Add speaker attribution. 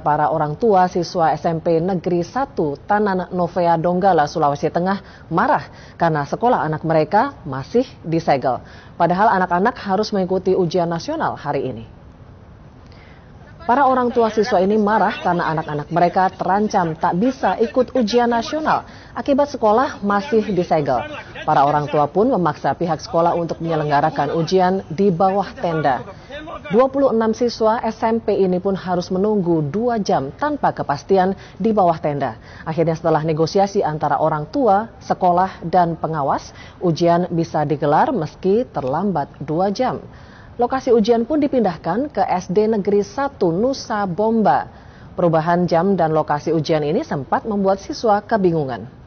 Speaker 1: para orang tua siswa SMP Negeri 1 Tanan Novea Donggala, Sulawesi Tengah marah karena sekolah anak mereka masih disegel. Padahal anak-anak harus mengikuti ujian nasional hari ini. Para orang tua siswa ini marah karena anak-anak mereka terancam tak bisa ikut ujian nasional akibat sekolah masih disegel. Para orang tua pun memaksa pihak sekolah untuk menyelenggarakan ujian di bawah tenda. 26 siswa SMP ini pun harus menunggu dua jam tanpa kepastian di bawah tenda. Akhirnya setelah negosiasi antara orang tua, sekolah, dan pengawas, ujian bisa digelar meski terlambat dua jam. Lokasi ujian pun dipindahkan ke SD Negeri 1 Nusa Bomba. Perubahan jam dan lokasi ujian ini sempat membuat siswa kebingungan.